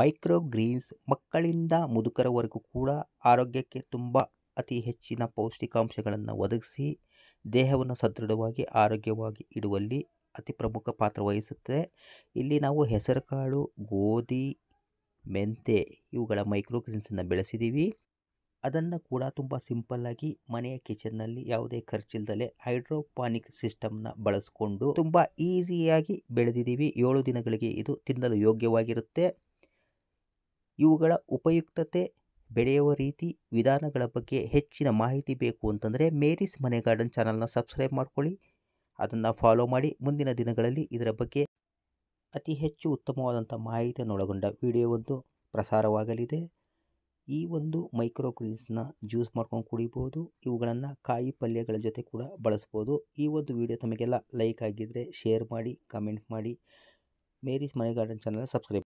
microgreens ಮಕ್ಕಳಿಂದ ಮುದುಕರವರೆಗೂ ಕೂಡ ಆರೋಗ್ಯಕ್ಕೆ ತುಂಬ ಅತಿ ಹೆಚ್ಚಿನ ಪೌಷ್ಟಿಕಾಂಶಗಳನ್ನು ಒದಗಿಸಿ ದೇಹವನ್ನು ಸದೃಢವಾಗಿ ಆರೋಗ್ಯವಾಗಿ ಇಡುವಲ್ಲಿ ಅತಿ ಪ್ರಮುಖ ಪಾತ್ರ ವಹಿಸುತ್ತದೆ ಇಲ್ಲಿ ನಾವು ಹೆಸರುಕಾಳು ಗೋಧಿ ಮೆಂತೆ ಇವುಗಳ ಮೈಕ್ರೋಗ್ರೀನ್ಸನ್ನು ಬೆಳೆಸಿದ್ದೀವಿ ಅದನ್ನು ಕೂಡ ತುಂಬ ಸಿಂಪಲ್ಲಾಗಿ ಮನೆಯ ಕಿಚನ್ನಲ್ಲಿ ಯಾವುದೇ ಖರ್ಚಿಲ್ಲದಲೇ ಹೈಡ್ರೋಪಾನಿಕ್ ಸಿಸ್ಟಮ್ನ ಬಳಸಿಕೊಂಡು ತುಂಬ ಈಸಿಯಾಗಿ ಬೆಳೆದಿದ್ದೀವಿ ಏಳು ದಿನಗಳಿಗೆ ಇದು ತಿನ್ನಲು ಯೋಗ್ಯವಾಗಿರುತ್ತೆ ಇವುಗಳ ಉಪಯುಕ್ತತೆ ಬೆಳೆಯುವ ರೀತಿ ವಿಧಾನಗಳ ಬಗ್ಗೆ ಹೆಚ್ಚಿನ ಮಾಹಿತಿ ಬೇಕು ಅಂತಂದರೆ ಮೇರಿಸ್ ಮನೆ ಗಾರ್ಡನ್ ಚಾನಲ್ನ ಸಬ್ಸ್ಕ್ರೈಬ್ ಮಾಡ್ಕೊಳ್ಳಿ ಅದನ್ನು ಫಾಲೋ ಮಾಡಿ ಮುಂದಿನ ದಿನಗಳಲ್ಲಿ ಇದರ ಬಗ್ಗೆ ಅತಿ ಹೆಚ್ಚು ಉತ್ತಮವಾದಂಥ ಮಾಹಿತಿಯನ್ನು ಒಳಗೊಂಡ ವಿಡಿಯೋವೊಂದು ಪ್ರಸಾರವಾಗಲಿದೆ ಈ ಒಂದು ಮೈಕ್ರೋ ಗ್ರೀನ್ಸ್ನ ಜ್ಯೂಸ್ ಮಾಡ್ಕೊಂಡು ಕುಡಿಬೋದು ಇವುಗಳನ್ನು ಕಾಯಿ ಪಲ್ಯಗಳ ಜೊತೆ ಕೂಡ ಬಳಸ್ಬೋದು ಈ ಒಂದು ವಿಡಿಯೋ ತಮಗೆಲ್ಲ ಲೈಕ್ ಆಗಿದ್ದರೆ ಶೇರ್ ಮಾಡಿ ಕಮೆಂಟ್ ಮಾಡಿ ಮೇರಿಸ್ ಮನೆ ಗಾರ್ಡನ್ ಚಾನಲ್ನ ಸಬ್ಸ್ಕ್ರೈಬ್